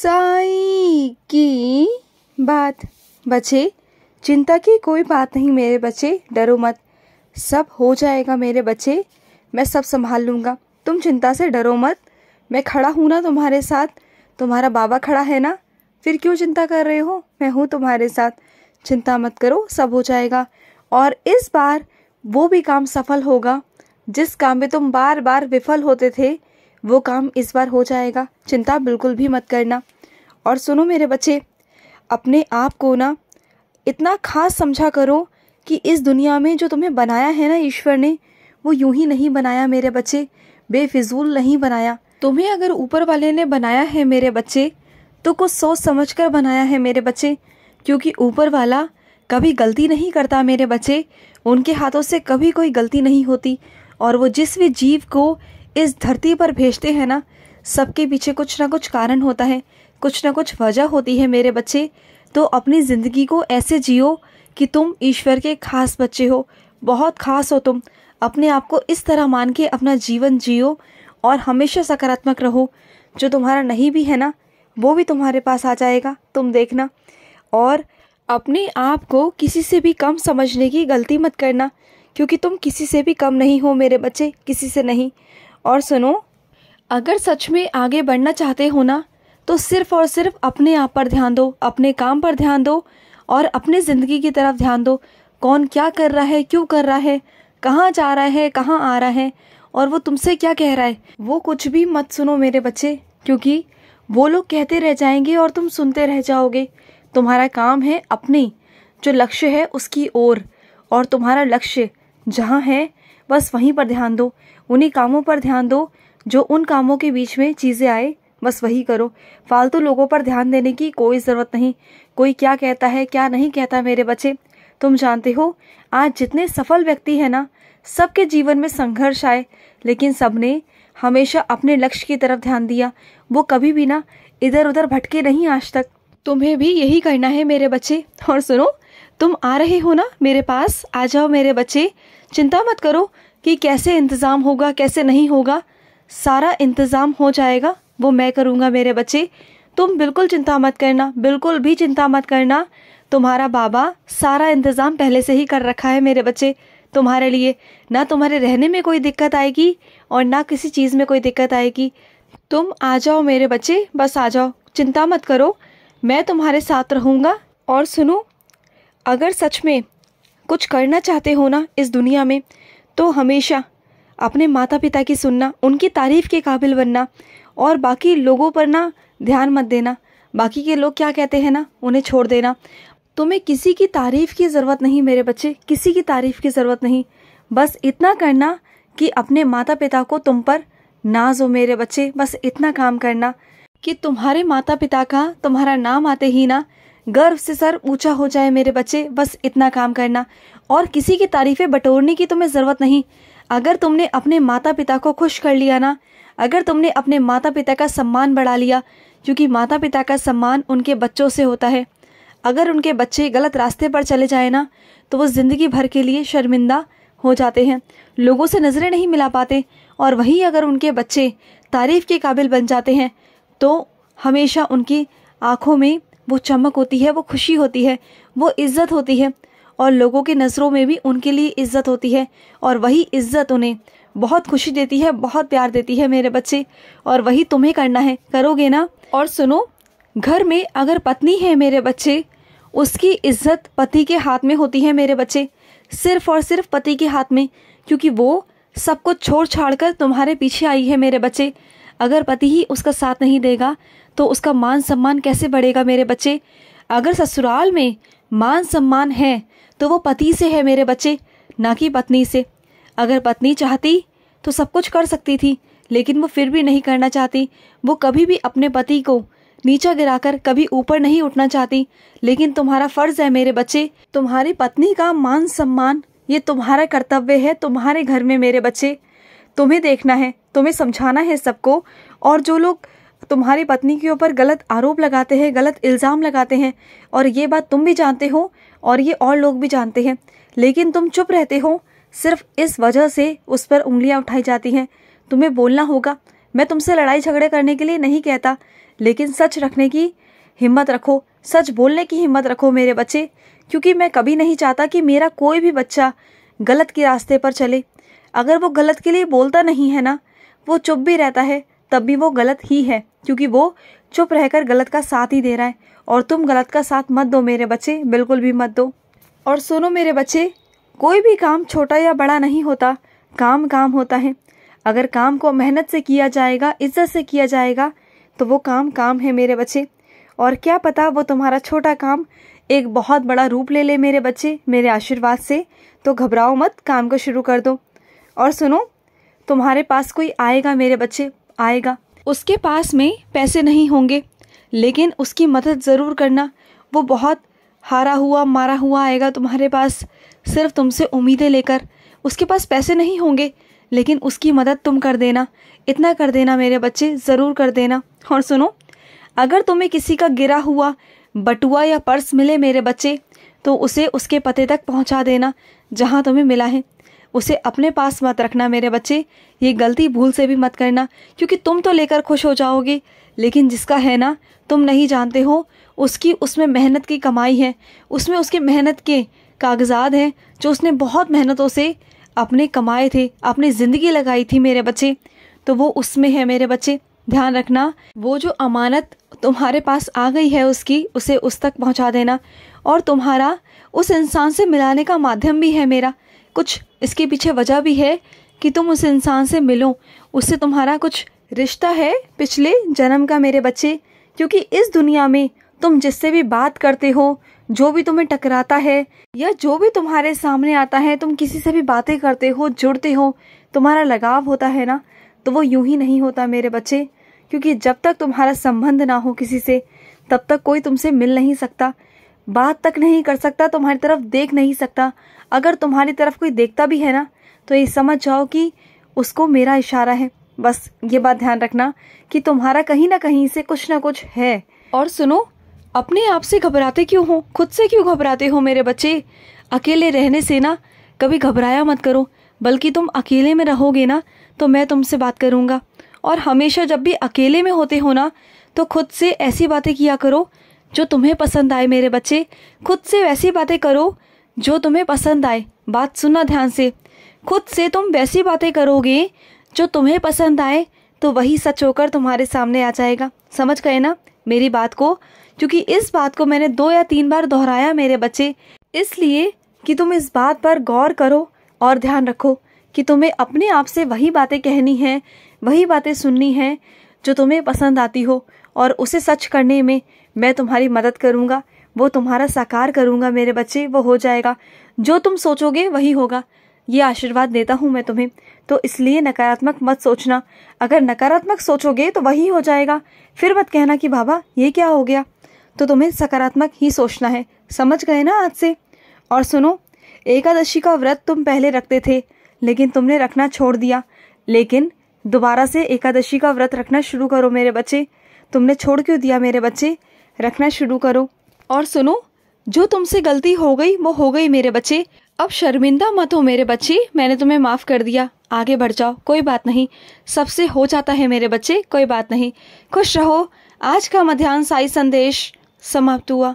साई की बात बच्चे चिंता की कोई बात नहीं मेरे बच्चे डरो मत सब हो जाएगा मेरे बच्चे मैं सब संभाल लूँगा तुम चिंता से डरो मत मैं खड़ा हूँ ना तुम्हारे साथ तुम्हारा बाबा खड़ा है ना फिर क्यों चिंता कर रहे हो मैं हूँ तुम्हारे साथ चिंता मत करो सब हो जाएगा और इस बार वो भी काम सफल होगा जिस काम में तुम बार बार विफल होते थे वो काम इस बार हो जाएगा चिंता बिल्कुल भी मत करना और सुनो मेरे बच्चे अपने आप को ना इतना खास समझा करो कि इस दुनिया में जो तुम्हें बनाया है ना ईश्वर ने वो यूं ही नहीं बनाया मेरे बच्चे बेफिजूल नहीं बनाया तुम्हें अगर ऊपर वाले ने बनाया है मेरे बच्चे तो कुछ सोच समझ कर बनाया है मेरे बच्चे क्योंकि ऊपर वाला कभी गलती नहीं करता मेरे बच्चे उनके हाथों से कभी कोई गलती नहीं होती और वो जिस भी जीव को इस धरती पर भेजते हैं ना सबके पीछे कुछ ना कुछ कारण होता है कुछ ना कुछ वजह होती है मेरे बच्चे तो अपनी ज़िंदगी को ऐसे जियो कि तुम ईश्वर के खास बच्चे हो बहुत खास हो तुम अपने आप को इस तरह मान के अपना जीवन जियो और हमेशा सकारात्मक रहो जो तुम्हारा नहीं भी है ना वो भी तुम्हारे पास आ जाएगा तुम देखना और अपने आप को किसी से भी कम समझने की गलती मत करना क्योंकि तुम किसी से भी कम नहीं हो मेरे बच्चे किसी से नहीं और सुनो अगर सच में आगे बढ़ना चाहते हो ना तो सिर्फ और सिर्फ अपने आप पर ध्यान दो अपने काम पर ध्यान दो और अपने ज़िंदगी की तरफ ध्यान दो कौन क्या कर रहा है क्यों कर रहा है कहाँ जा रहा है कहाँ आ रहा है और वो तुमसे क्या कह रहा है वो कुछ भी मत सुनो मेरे बच्चे क्योंकि वो लोग कहते रह जाएंगे और तुम सुनते रह जाओगे तुम्हारा काम है अपनी जो लक्ष्य है उसकी ओर और, और तुम्हारा लक्ष्य जहाँ है बस वहीं पर ध्यान दो उन्हीं कामों पर ध्यान दो जो उन कामों के बीच में चीज़ें आए बस वही करो फालतू लोगों पर ध्यान देने की कोई ज़रूरत नहीं कोई क्या कहता है क्या नहीं कहता मेरे बच्चे तुम जानते हो आज जितने सफल व्यक्ति है ना सबके जीवन में संघर्ष आए लेकिन सबने हमेशा अपने लक्ष्य की तरफ ध्यान दिया वो कभी भी ना इधर उधर भटके नहीं आज तक तुम्हें भी यही करना है मेरे बच्चे और सुनो तुम आ रहे हो ना मेरे पास आ जाओ मेरे बच्चे चिंता मत करो कि कैसे इंतज़ाम होगा कैसे नहीं होगा सारा इंतज़ाम हो जाएगा वो मैं करूँगा मेरे बच्चे तुम बिल्कुल चिंता मत करना बिल्कुल भी चिंता मत करना तुम्हारा बाबा सारा इंतज़ाम पहले से ही कर रखा है मेरे बच्चे तुम्हारे लिए ना तुम्हारे रहने में कोई दिक्कत आएगी और ना किसी चीज़ में कोई दिक्कत आएगी तुम आ जाओ मेरे बच्चे बस आ जाओ चिंता मत करो मैं तुम्हारे साथ रहूँगा और सुनो अगर सच में कुछ करना चाहते हो ना इस दुनिया में तो हमेशा अपने माता पिता की सुनना उनकी तारीफ़ के काबिल बनना और बाकी लोगों पर ना ध्यान मत देना बाकी के लोग क्या कहते हैं ना उन्हें छोड़ देना तुम्हें किसी की तारीफ़ की ज़रूरत नहीं मेरे बच्चे किसी की तारीफ़ की ज़रूरत नहीं बस इतना करना कि अपने माता पिता को तुम पर नाज हो मेरे बच्चे बस इतना काम करना कि तुम्हारे माता पिता का तुम्हारा नाम आते ही ना गर्व से सर ऊंचा हो जाए मेरे बच्चे बस इतना काम करना और किसी की तारीफें बटोरने की तुम्हें ज़रूरत नहीं अगर तुमने अपने माता पिता को खुश कर लिया ना अगर तुमने अपने माता पिता का सम्मान बढ़ा लिया क्योंकि माता पिता का सम्मान उनके बच्चों से होता है अगर उनके बच्चे गलत रास्ते पर चले जाए ना तो वो ज़िंदगी भर के लिए शर्मिंदा हो जाते हैं लोगों से नज़रें नहीं मिला पाते और वहीं अगर उनके बच्चे तारीफ़ के काबिल बन जाते हैं तो हमेशा उनकी आँखों में वो चमक होती है वो खुशी होती है वो इज़्ज़त होती है और लोगों के नज़रों में भी उनके लिए इज़्ज़त होती है और वही इज़्ज़त उन्हें बहुत खुशी देती है बहुत प्यार देती है मेरे बच्चे और वही तुम्हें करना है करोगे ना और सुनो घर में अगर पत्नी है मेरे बच्चे उसकी इज्जत पति के हाथ में होती है मेरे बच्चे सिर्फ और सिर्फ पति के हाथ में क्योंकि वो सब कुछ छोड़ छाड़ कर तुम्हारे पीछे आई है मेरे बच्चे अगर पति ही उसका साथ नहीं देगा तो उसका मान सम्मान कैसे बढ़ेगा मेरे बच्चे अगर ससुराल में मान सम्मान है तो वो पति से है मेरे बच्चे ना कि पत्नी से अगर पत्नी चाहती तो सब कुछ कर सकती थी लेकिन वो फिर भी नहीं करना चाहती वो कभी भी अपने पति को नीचा गिराकर कभी ऊपर नहीं उठना चाहती लेकिन तुम्हारा फर्ज है मेरे बच्चे तुम्हारी पत्नी का मान सम्मान ये तुम्हारा कर्तव्य है तुम्हारे घर में मेरे बच्चे तुम्हें देखना है तुम्हें समझाना है सबको और जो लोग तुम्हारी पत्नी के ऊपर गलत आरोप लगाते हैं गलत इल्ज़ाम लगाते हैं और ये बात तुम भी जानते हो और ये और लोग भी जानते हैं लेकिन तुम चुप रहते हो सिर्फ इस वजह से उस पर उंगलियां उठाई जाती हैं तुम्हें बोलना होगा मैं तुमसे लड़ाई झगड़े करने के लिए नहीं कहता लेकिन सच रखने की हिम्मत रखो सच बोलने की हिम्मत रखो मेरे बच्चे क्योंकि मैं कभी नहीं चाहता कि मेरा कोई भी बच्चा गलत के रास्ते पर चले अगर वो गलत के लिए बोलता नहीं है ना वो चुप भी रहता है तब भी वो गलत ही है क्योंकि वो चुप रहकर गलत का साथ ही दे रहा है और तुम गलत का साथ मत दो मेरे बच्चे बिल्कुल भी मत दो और सुनो मेरे बच्चे कोई भी काम छोटा या बड़ा नहीं होता काम काम होता है अगर काम को मेहनत से किया जाएगा इज्जत से किया जाएगा तो वो काम काम है मेरे बच्चे और क्या पता वो तुम्हारा छोटा काम एक बहुत बड़ा रूप ले ले मेरे बच्चे मेरे आशीर्वाद से तो घबराओ मत काम को शुरू कर दो और सुनो तुम्हारे पास कोई आएगा मेरे बच्चे आएगा उसके पास में पैसे नहीं होंगे लेकिन उसकी मदद ज़रूर करना वो बहुत हारा हुआ मारा हुआ आएगा तुम्हारे पास सिर्फ तुमसे उम्मीदें लेकर उसके पास पैसे नहीं होंगे लेकिन उसकी मदद तुम कर देना इतना कर देना मेरे बच्चे ज़रूर कर देना और सुनो अगर तुम्हें किसी का गिरा हुआ बटुआ या पर्स मिले मेरे बच्चे तो उसे उसके पते तक पहुंचा देना जहां तुम्हें मिला है उसे अपने पास मत रखना मेरे बच्चे ये गलती भूल से भी मत करना क्योंकि तुम तो लेकर खुश हो जाओगे लेकिन जिसका है ना तुम नहीं जानते हो उसकी उसमें मेहनत की कमाई है उसमें उसके मेहनत के कागजात हैं जो उसने बहुत मेहनतों से अपने कमाए थे अपनी ज़िंदगी लगाई थी मेरे बच्चे तो वो उसमें है मेरे बच्चे ध्यान रखना वो जो अमानत तुम्हारे पास आ गई है उसकी उसे उस तक पहुंचा देना और तुम्हारा उस इंसान से मिलाने का माध्यम भी है मेरा कुछ इसके पीछे वजह भी है कि तुम उस इंसान से मिलो उससे तुम्हारा कुछ रिश्ता है पिछले जन्म का मेरे बच्चे क्योंकि इस दुनिया में तुम जिससे भी बात करते हो जो भी तुम्हें टकराता है या जो भी तुम्हारे सामने आता है तुम किसी से भी बातें करते हो जुड़ते हो तुम्हारा लगाव होता है ना तो वो यूं ही नहीं होता मेरे बच्चे क्योंकि जब तक तुम्हारा संबंध ना हो किसी से तब तक कोई तुमसे मिल नहीं सकता बात तक नहीं कर सकता तुम्हारी तरफ देख नहीं सकता अगर तुम्हारी तरफ कोई देखता भी है ना तो ये समझ जाओ कि उसको मेरा इशारा है बस ये बात ध्यान रखना कि तुम्हारा कहीं ना कहीं से कुछ ना कुछ है और सुनो अपने आप से घबराते क्यों हो खुद से क्यों घबराते हो मेरे बच्चे अकेले रहने से ना कभी घबराया मत करो बल्कि तुम अकेले में रहोगे ना तो मैं तुमसे बात करूंगा और हमेशा जब भी अकेले में होते हो ना तो खुद से ऐसी बातें किया करो जो तुम्हें पसंद आए मेरे बच्चे खुद से वैसी बातें करो जो तुम्हें पसंद आए बात सुनना ध्यान से खुद से तुम वैसी बातें करोगे जो तुम्हें पसंद आए तो वही सच होकर तुम्हारे सामने आ जाएगा समझ गए ना मेरी बात को क्योंकि इस बात को मैंने दो या तीन बार दोहराया मेरे बच्चे इसलिए कि तुम इस बात पर गौर करो और ध्यान रखो कि तुम्हें अपने आप से वही बातें कहनी हैं वही बातें सुननी हैं जो तुम्हें पसंद आती हो और उसे सच करने में मैं तुम्हारी मदद करूँगा वो तुम्हारा साकार करूंगा मेरे बच्चे वो हो जाएगा जो तुम सोचोगे वही होगा ये आशीर्वाद देता हूँ मैं तुम्हें तो इसलिए नकारात्मक मत सोचना अगर नकारात्मक सोचोगे तो वही हो जाएगा फिर मत कहना कि बाबा ये क्या हो गया तो तुम्हें सकारात्मक ही सोचना है समझ गए ना आज से और सुनो एकादशी का व्रत तुम पहले रखते थे लेकिन तुमने रखना छोड़ दिया लेकिन दोबारा से एकादशी का व्रत रखना शुरू करो मेरे बच्चे तुमने छोड़ क्यों दिया मेरे बच्चे रखना शुरू करो और सुनो जो तुमसे गलती हो गई वो हो गई मेरे बच्चे अब शर्मिंदा मत हो मेरे बच्चे मैंने तुम्हें माफ़ कर दिया आगे बढ़ जाओ कोई बात नहीं सबसे हो जाता है मेरे बच्चे कोई बात नहीं खुश रहो आज का मध्यान्ह साई संदेश समाप्त हुआ